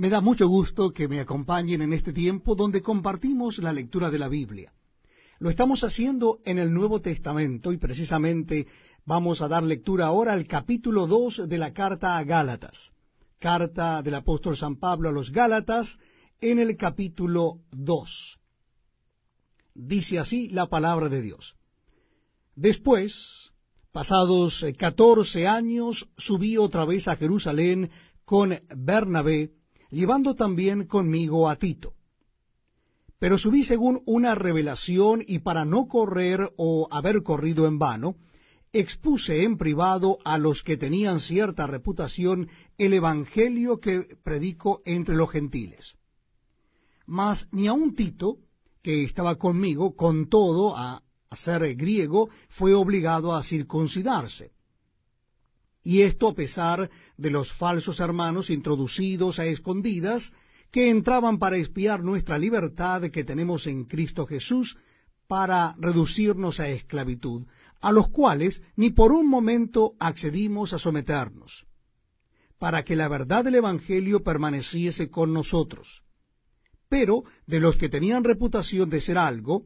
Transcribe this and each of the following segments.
Me da mucho gusto que me acompañen en este tiempo donde compartimos la lectura de la Biblia. Lo estamos haciendo en el Nuevo Testamento y precisamente vamos a dar lectura ahora al capítulo 2 de la carta a Gálatas. Carta del apóstol San Pablo a los Gálatas en el capítulo 2. Dice así la palabra de Dios. Después, pasados catorce años, subí otra vez a Jerusalén con Bernabé, llevando también conmigo a Tito. Pero subí según una revelación y para no correr o haber corrido en vano, expuse en privado a los que tenían cierta reputación el Evangelio que predico entre los gentiles. Mas ni aun Tito, que estaba conmigo, con todo, a, a ser griego, fue obligado a circuncidarse y esto a pesar de los falsos hermanos introducidos a escondidas, que entraban para espiar nuestra libertad que tenemos en Cristo Jesús, para reducirnos a esclavitud, a los cuales ni por un momento accedimos a someternos, para que la verdad del Evangelio permaneciese con nosotros. Pero de los que tenían reputación de ser algo,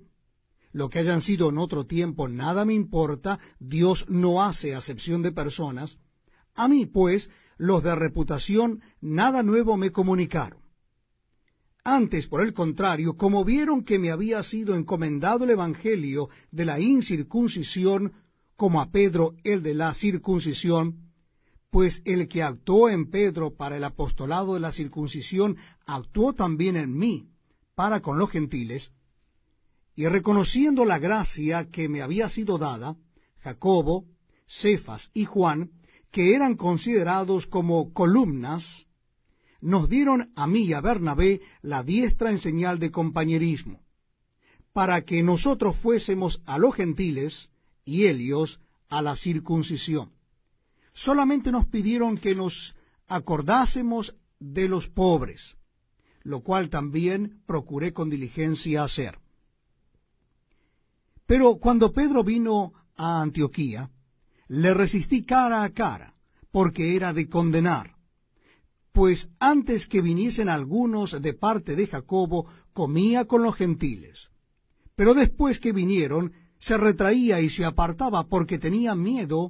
lo que hayan sido en otro tiempo, nada me importa, Dios no hace acepción de personas, a mí pues los de reputación nada nuevo me comunicaron. Antes, por el contrario, como vieron que me había sido encomendado el Evangelio de la incircuncisión, como a Pedro el de la circuncisión, pues el que actuó en Pedro para el apostolado de la circuncisión actuó también en mí para con los gentiles, y reconociendo la gracia que me había sido dada, Jacobo, Cefas y Juan, que eran considerados como columnas, nos dieron a mí y a Bernabé la diestra en señal de compañerismo, para que nosotros fuésemos a los gentiles y ellos a la circuncisión. Solamente nos pidieron que nos acordásemos de los pobres, lo cual también procuré con diligencia hacer. Pero cuando Pedro vino a Antioquía, le resistí cara a cara, porque era de condenar. Pues antes que viniesen algunos de parte de Jacobo, comía con los gentiles. Pero después que vinieron, se retraía y se apartaba porque tenía miedo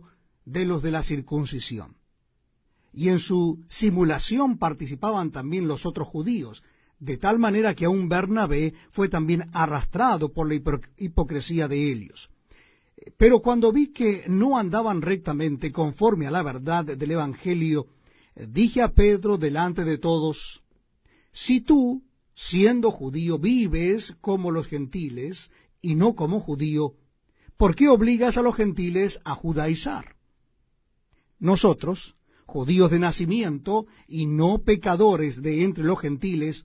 de los de la circuncisión. Y en su simulación participaban también los otros judíos, de tal manera que aún Bernabé fue también arrastrado por la hipocresía de Helios. Pero cuando vi que no andaban rectamente conforme a la verdad del Evangelio, dije a Pedro delante de todos, Si tú, siendo judío, vives como los gentiles y no como judío, ¿por qué obligas a los gentiles a judaizar? Nosotros, judíos de nacimiento y no pecadores de entre los gentiles,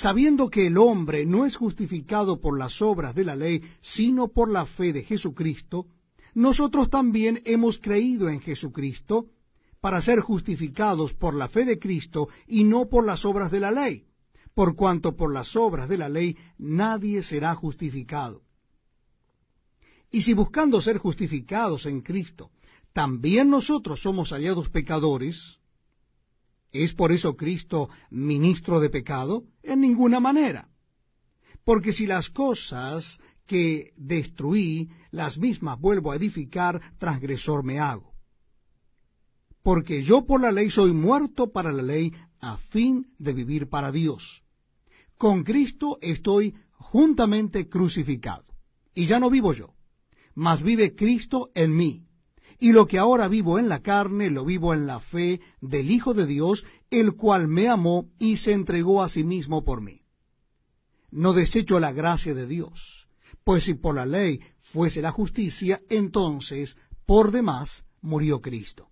sabiendo que el hombre no es justificado por las obras de la ley, sino por la fe de Jesucristo, nosotros también hemos creído en Jesucristo para ser justificados por la fe de Cristo y no por las obras de la ley, por cuanto por las obras de la ley nadie será justificado. Y si buscando ser justificados en Cristo, también nosotros somos hallados pecadores, ¿Es por eso Cristo ministro de pecado? En ninguna manera. Porque si las cosas que destruí, las mismas vuelvo a edificar, transgresor me hago. Porque yo por la ley soy muerto para la ley a fin de vivir para Dios. Con Cristo estoy juntamente crucificado. Y ya no vivo yo, mas vive Cristo en mí. Y lo que ahora vivo en la carne, lo vivo en la fe del Hijo de Dios, el cual me amó y se entregó a sí mismo por mí. No desecho la gracia de Dios, pues si por la ley fuese la justicia, entonces por demás murió Cristo.